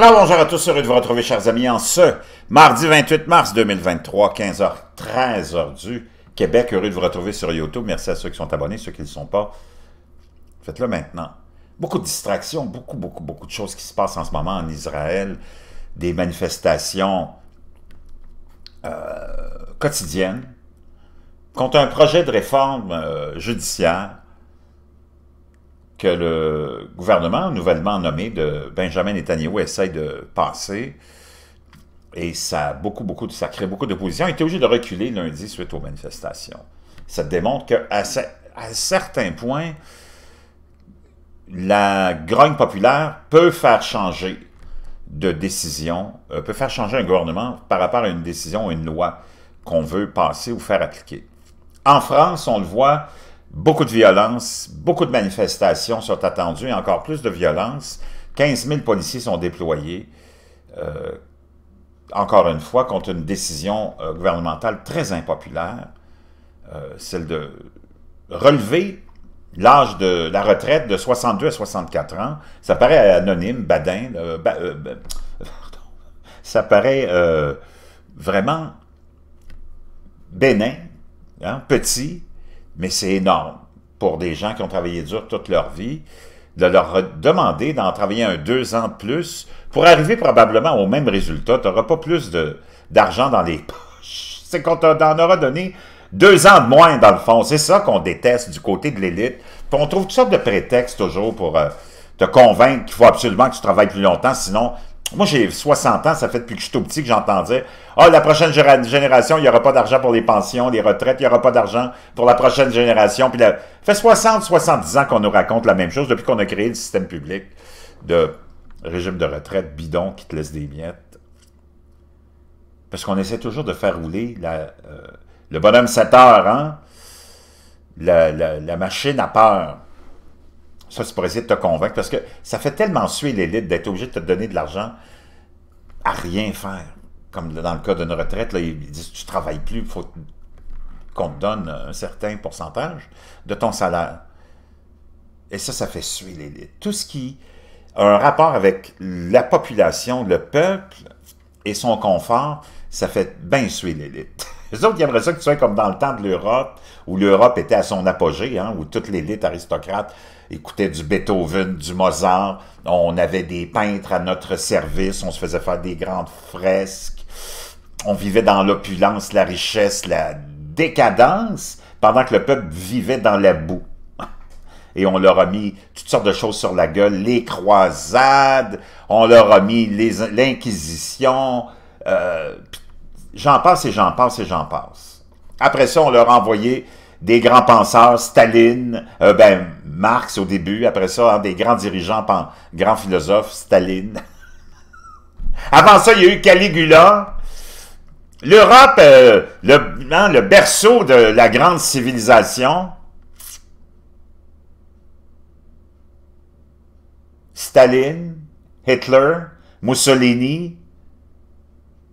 Alors bonjour à tous, heureux de vous retrouver chers amis en ce mardi 28 mars 2023, 15h13 h du Québec. Heureux de vous retrouver sur YouTube. Merci à ceux qui sont abonnés, ceux qui ne le sont pas. Faites-le maintenant. Beaucoup de distractions, beaucoup, beaucoup, beaucoup de choses qui se passent en ce moment en Israël. Des manifestations euh, quotidiennes contre un projet de réforme euh, judiciaire que le gouvernement nouvellement nommé de Benjamin Netanyahu essaye de passer. Et ça, beaucoup, beaucoup, ça crée beaucoup d'opposition. Il était obligé de reculer lundi suite aux manifestations. Ça démontre qu'à à certains points, la grogne populaire peut faire changer de décision, euh, peut faire changer un gouvernement par rapport à une décision ou une loi qu'on veut passer ou faire appliquer. En France, on le voit, beaucoup de violence, beaucoup de manifestations sont attendues, et encore plus de violence. 15 000 policiers sont déployés, euh, encore une fois, contre une décision euh, gouvernementale très impopulaire, euh, celle de relever l'âge de la retraite de 62 à 64 ans. Ça paraît anonyme, badin, ça paraît vraiment bénin, hein, petit, mais c'est énorme pour des gens qui ont travaillé dur toute leur vie, de leur demander d'en travailler un deux ans de plus pour arriver probablement au même résultat. Tu n'auras pas plus d'argent dans les poches. C'est qu'on t'en aura donné deux ans de moins, dans le fond. C'est ça qu'on déteste du côté de l'élite. on trouve toutes sortes de prétextes toujours pour euh, te convaincre qu'il faut absolument que tu travailles plus longtemps, sinon moi, j'ai 60 ans, ça fait depuis que je suis tout petit que j'entendais Ah, la prochaine génération, il n'y aura pas d'argent pour les pensions, les retraites, il n'y aura pas d'argent pour la prochaine génération. Puis, là, fait 60, 70 ans qu'on nous raconte la même chose depuis qu'on a créé le système public de régime de retraite bidon qui te laisse des miettes. Parce qu'on essaie toujours de faire rouler la, euh, le bonhomme 7 heures, hein? La, la, la machine à peur. Ça, c'est pour essayer de te convaincre, parce que ça fait tellement suer l'élite d'être obligé de te donner de l'argent à rien faire. Comme dans le cas d'une retraite, là, ils disent tu travailles plus, il faut qu'on te donne un certain pourcentage de ton salaire. Et ça, ça fait suer l'élite. Tout ce qui a un rapport avec la population, le peuple et son confort, ça fait bien suer l'élite. Les autres, ils ça que tu sois comme dans le temps de l'Europe, où l'Europe était à son apogée, hein, où toute l'élite aristocrate écoutait du Beethoven, du Mozart, on avait des peintres à notre service, on se faisait faire des grandes fresques, on vivait dans l'opulence, la richesse, la décadence, pendant que le peuple vivait dans la boue. Et on leur a mis toutes sortes de choses sur la gueule, les croisades, on leur a mis l'Inquisition, euh, J'en passe et j'en passe et j'en passe. Après ça, on leur a envoyé des grands penseurs, Staline, euh, ben, Marx au début, après ça, des grands dirigeants, grands philosophes, Staline. Avant ça, il y a eu Caligula. L'Europe, euh, le, hein, le berceau de la grande civilisation. Staline, Hitler, Mussolini,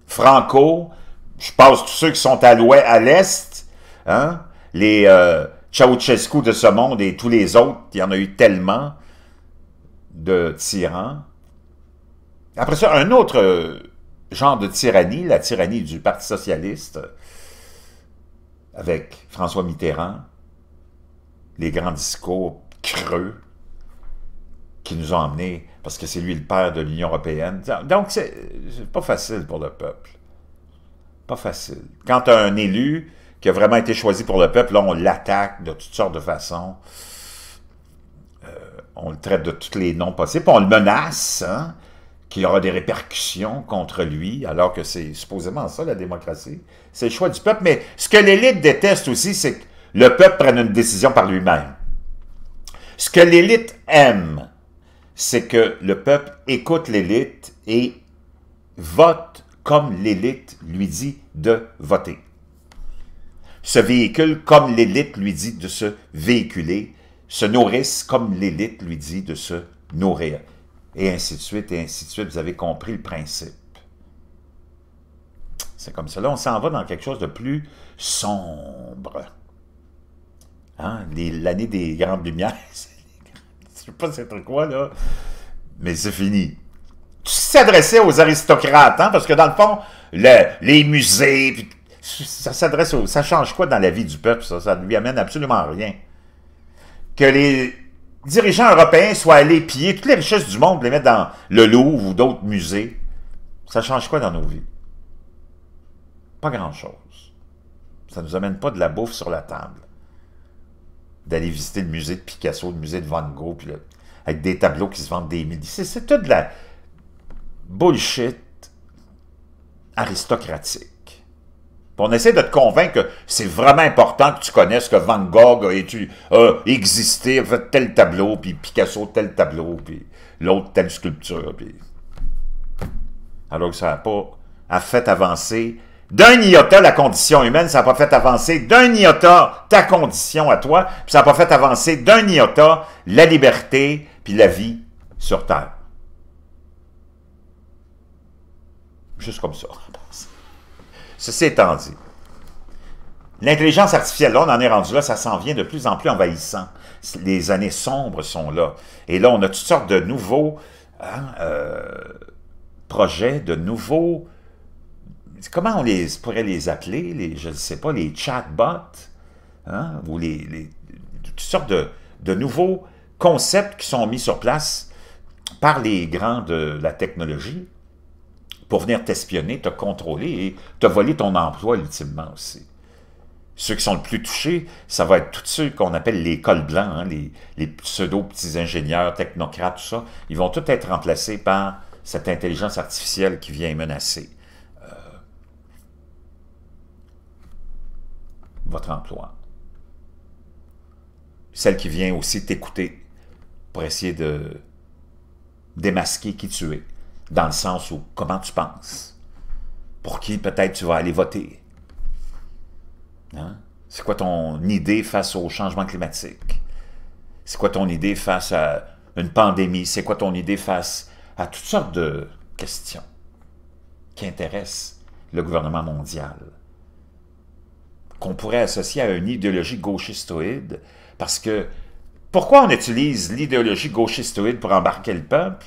Franco, je pense tous ceux qui sont alloués à l'Est, hein? les euh, Ceausescu de ce monde et tous les autres, il y en a eu tellement de tyrans. Après ça, un autre euh, genre de tyrannie, la tyrannie du Parti socialiste, avec François Mitterrand, les grands discours creux qui nous ont emmenés, parce que c'est lui le père de l'Union européenne. Donc, c'est pas facile pour le peuple pas facile. Quand un élu qui a vraiment été choisi pour le peuple, là, on l'attaque de toutes sortes de façons. Euh, on le traite de tous les noms possibles. On le menace, hein, qu'il aura des répercussions contre lui, alors que c'est supposément ça, la démocratie. C'est le choix du peuple. Mais ce que l'élite déteste aussi, c'est que le peuple prenne une décision par lui-même. Ce que l'élite aime, c'est que le peuple écoute l'élite et vote comme l'élite lui dit de voter. ce véhicule comme l'élite lui dit de se véhiculer, se nourrisse comme l'élite lui dit de se nourrir, et ainsi de suite, et ainsi de suite. Vous avez compris le principe. C'est comme cela. On s'en va dans quelque chose de plus sombre. Hein? L'année des grandes lumières, je sais pas c'est quoi, là, mais c'est fini. Tu s'adresser aux aristocrates, hein, parce que dans le fond, les musées, ça s'adresse Ça change quoi dans la vie du peuple, ça? Ça ne lui amène absolument rien. Que les dirigeants européens soient allés piller toutes les richesses du monde, les mettre dans le Louvre ou d'autres musées, ça change quoi dans nos vies? Pas grand-chose. Ça ne nous amène pas de la bouffe sur la table. D'aller visiter le musée de Picasso, le musée de Van Gogh, puis avec des tableaux qui se vendent des milliers. C'est tout de la bullshit aristocratique. on essaie de te convaincre que c'est vraiment important que tu connaisses que Van Gogh a, existé, fait tel tableau, puis Picasso tel tableau, puis l'autre telle sculpture. Alors que ça n'a pas fait avancer d'un iota la condition humaine, ça n'a pas fait avancer d'un iota ta condition à toi, puis ça n'a pas fait avancer d'un iota la liberté puis la vie sur Terre. Juste comme ça. Ceci étant dit, l'intelligence artificielle, là, on en est rendu là, ça s'en vient de plus en plus envahissant. Les années sombres sont là. Et là, on a toutes sortes de nouveaux hein, euh, projets, de nouveaux... Comment on les, pourrait les appeler? Les, je ne sais pas, les chatbots, hein, ou les, toutes sortes de, de nouveaux concepts qui sont mis sur place par les grands de la technologie pour venir t'espionner, te contrôler et te voler ton emploi ultimement aussi. Ceux qui sont le plus touchés, ça va être tous ceux qu'on appelle les cols blancs, hein, les, pseudo-petits ingénieurs, technocrates, tout ça. Ils vont tous être remplacés par cette intelligence artificielle qui vient menacer euh, votre emploi. Celle qui vient aussi t'écouter pour essayer de démasquer qui tu es dans le sens où comment tu penses, pour qui peut-être tu vas aller voter. Hein? C'est quoi ton idée face au changement climatique? C'est quoi ton idée face à une pandémie? C'est quoi ton idée face à toutes sortes de questions qui intéressent le gouvernement mondial? Qu'on pourrait associer à une idéologie gauchistoïde, parce que pourquoi on utilise l'idéologie gauchistoïde pour embarquer le peuple?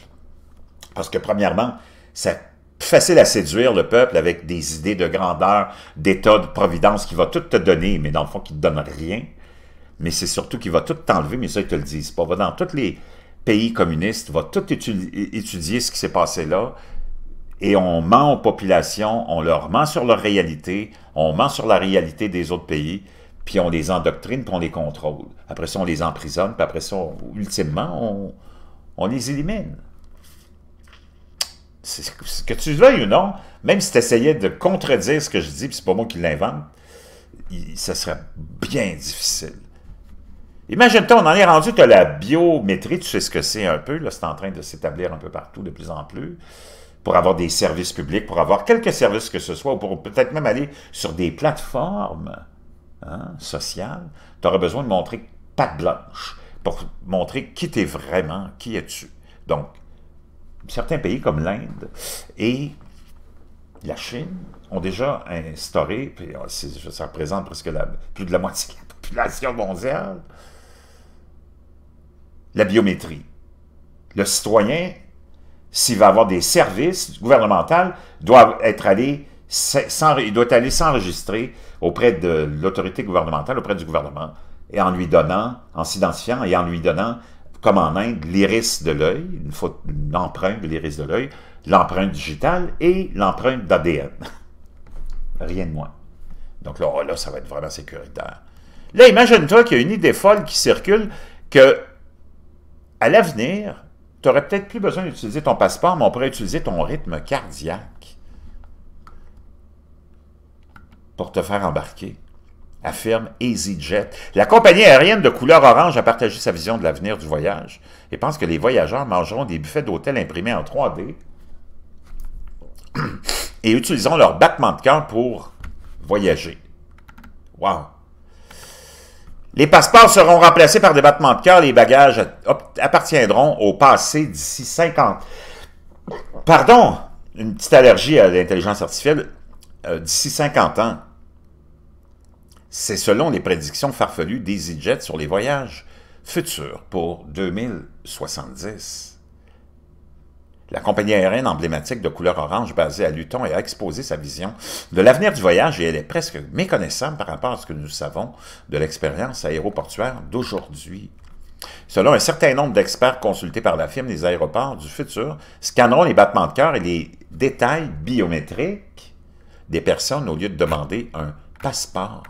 Parce que premièrement, c'est facile à séduire le peuple avec des idées de grandeur, d'état de providence qui va tout te donner, mais dans le fond, qui ne te donne rien. Mais c'est surtout qui va tout t'enlever, mais ça, ils te le disent pas. Va dans tous les pays communistes, va tout étudier ce qui s'est passé là, et on ment aux populations, on leur ment sur leur réalité, on ment sur la réalité des autres pays, puis on les endoctrine, puis on les contrôle. Après ça, on les emprisonne, puis après ça, ultimement, on les élimine que tu veuilles ou non, même si tu essayais de contredire ce que je dis, puis c'est pas moi qui l'invente, ça serait bien difficile. Imagine-toi, on en est rendu que la biométrie, tu sais ce que c'est un peu, c'est en train de s'établir un peu partout de plus en plus, pour avoir des services publics, pour avoir quelques services que ce soit, ou pour peut-être même aller sur des plateformes hein, sociales, tu auras besoin de montrer patte blanche, pour montrer qui t'es vraiment, qui es-tu. Donc, certains pays comme l'Inde et la Chine ont déjà instauré, puis oh, ça représente presque plus de la moitié de la population mondiale, la biométrie. Le citoyen, s'il va avoir des services gouvernementaux, doit être allé doit aller s'enregistrer auprès de l'autorité gouvernementale, auprès du gouvernement, et en lui donnant, en s'identifiant et en lui donnant comme en Inde, l'iris de l'œil, une, empreinte de l'iris de l'œil, l'empreinte digitale et l'empreinte d'ADN. Rien de moins. Donc oh, là, ça va être vraiment sécuritaire. Là, imagine-toi qu'il y a une idée folle qui circule que, à l'avenir, tu n'aurais peut-être plus besoin d'utiliser ton passeport, mais on pourrait utiliser ton rythme cardiaque pour te faire embarquer affirme EasyJet. La compagnie aérienne de couleur orange a partagé sa vision de l'avenir du voyage et pense que les voyageurs mangeront des buffets d'hôtel imprimés en 3D et utiliseront leur battement de cœur pour voyager. Wow! Les passeports seront remplacés par des battements de cœur. Les bagages appartiendront au passé d'ici 50... Pardon! Une petite allergie à l'intelligence artificielle. Euh, d'ici 50 ans. C'est selon les prédictions farfelues d'EasyJet sur les voyages futurs pour 2070. La compagnie aérienne emblématique de couleur orange basée à Luton a exposé sa vision de l'avenir du voyage et elle est presque méconnaissable par rapport à ce que nous savons de l'expérience aéroportuaire d'aujourd'hui. Selon un certain nombre d'experts consultés par la firme, des aéroports du futur scanneront les battements de cœur et les détails biométriques des personnes au lieu de demander un passeport.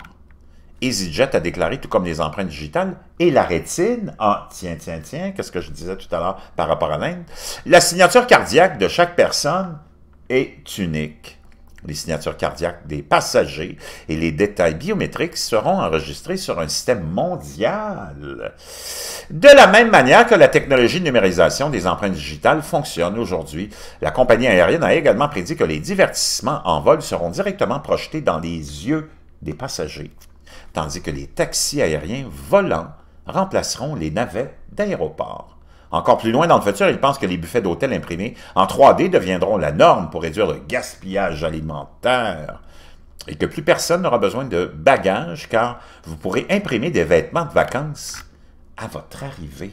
EasyJet a déclaré, tout comme les empreintes digitales et la rétine, ah, tiens, tiens, tiens, qu'est-ce que je disais tout à l'heure par rapport à l'Inde, la signature cardiaque de chaque personne est unique. Les signatures cardiaques des passagers et les détails biométriques seront enregistrés sur un système mondial. De la même manière que la technologie de numérisation des empreintes digitales fonctionne aujourd'hui, la compagnie aérienne a également prédit que les divertissements en vol seront directement projetés dans les yeux des passagers tandis que les taxis aériens volants remplaceront les navets d'aéroports. Encore plus loin dans le futur, ils pensent que les buffets d'hôtel imprimés en 3D deviendront la norme pour réduire le gaspillage alimentaire et que plus personne n'aura besoin de bagages car vous pourrez imprimer des vêtements de vacances à votre arrivée.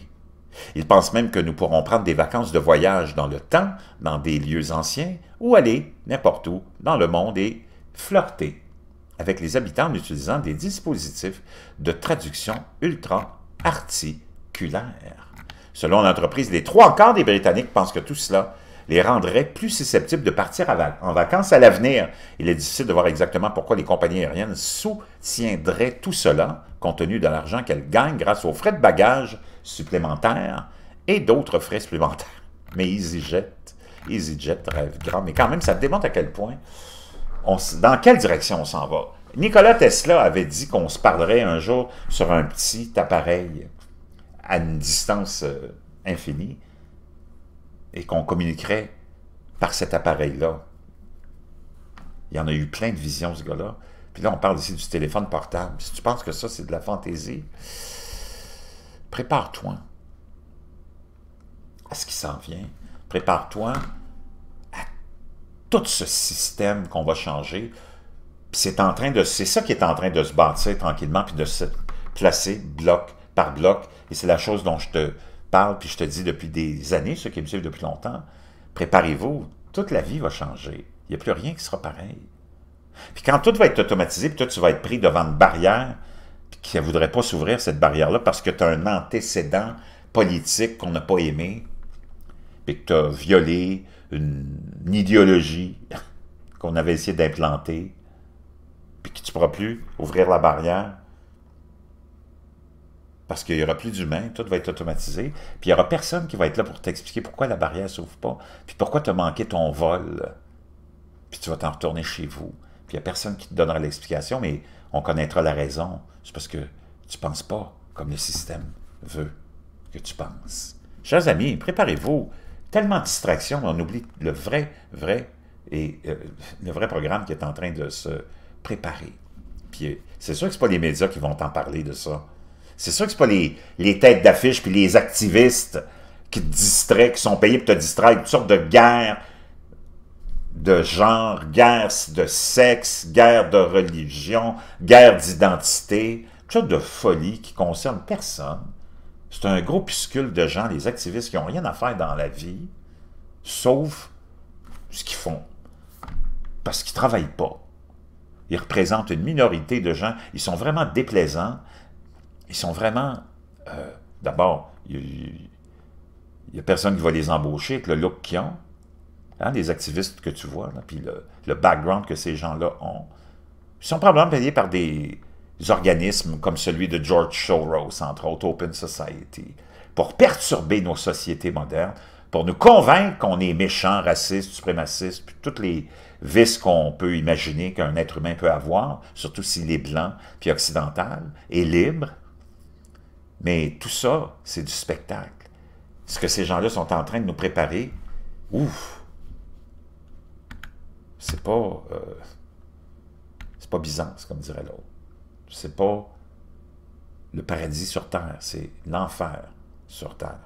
Ils pensent même que nous pourrons prendre des vacances de voyage dans le temps, dans des lieux anciens, ou aller n'importe où dans le monde et flirter avec les habitants en utilisant des dispositifs de traduction ultra articulaires Selon l'entreprise, les trois quarts des Britanniques pensent que tout cela les rendrait plus susceptibles de partir en vacances à l'avenir. Il est difficile de voir exactement pourquoi les compagnies aériennes soutiendraient tout cela, compte tenu de l'argent qu'elles gagnent grâce aux frais de bagages supplémentaires et d'autres frais supplémentaires. Mais EasyJet, EasyJet rêve grand. Mais quand même, ça démontre à quel point dans quelle direction on s'en va? Nikola Tesla avait dit qu'on se parlerait un jour sur un petit appareil à une distance euh, infinie et qu'on communiquerait par cet appareil-là. Il y en a eu plein de visions, ce gars-là. Puis là, on parle ici du téléphone portable. Si tu penses que ça, c'est de la fantaisie, prépare-toi à ce qui s'en vient. Prépare-toi tout ce système qu'on va changer. C'est en train de, c'est ça qui est en train de se bâtir tranquillement, puis de se placer bloc par bloc. Et c'est la chose dont je te parle, puis je te dis depuis des années, ceux qui me suivent depuis longtemps, préparez-vous, toute la vie va changer. Il n'y a plus rien qui sera pareil. Puis quand tout va être automatisé, puis toi, tu vas être pris devant une barrière qui ne voudrait pas s'ouvrir, cette barrière-là, parce que tu as un antécédent politique qu'on n'a pas aimé, puis que tu as violé, une, idéologie qu'on avait essayé d'implanter, puis que tu ne pourras plus ouvrir la barrière parce qu'il n'y aura plus d'humains, tout va être automatisé, puis il n'y aura personne qui va être là pour t'expliquer pourquoi la barrière ne s'ouvre pas, puis pourquoi tu as manqué ton vol, puis tu vas t'en retourner chez vous, puis il n'y a personne qui te donnera l'explication, mais on connaîtra la raison. C'est parce que tu ne penses pas comme le système veut que tu penses. Chers amis, préparez-vous. Tellement de distractions, on oublie le vrai, vrai et euh, le vrai programme qui est en train de se préparer. Puis euh, c'est sûr que ce pas les médias qui vont t'en parler de ça. C'est sûr que ce pas les, têtes d'affiche puis les activistes qui te distraient, qui sont payés pour te distraire, toutes sortes de guerres de genre, guerres de sexe, guerres de religion, guerres d'identité, toutes sortes de folie qui concernent personne. C'est un groupuscule de gens, les activistes, qui n'ont rien à faire dans la vie, sauf ce qu'ils font. Parce qu'ils ne travaillent pas. Ils représentent une minorité de gens. Ils sont vraiment déplaisants. Ils sont vraiment... Euh, d'abord, il n'y a personne qui va les embaucher avec le look qu'ils ont. Hein, les activistes que tu vois, puis le, le background que ces gens-là ont. Ils sont probablement payés par des, organismes comme celui de George Soros, entre autres Open Society, pour perturber nos sociétés modernes, pour nous convaincre qu'on est méchants, raciste, suprémaciste, puis toutes les vices qu'on peut imaginer qu'un être humain peut avoir, surtout s'il est blanc, puis occidental, et libre. Mais tout ça, c'est du spectacle. Ce que ces gens-là sont en train de nous préparer, ouf, c'est pas... Euh, c'est pas bizarre, comme dirait l'autre. C'est pas le paradis sur terre, c'est l'enfer sur terre.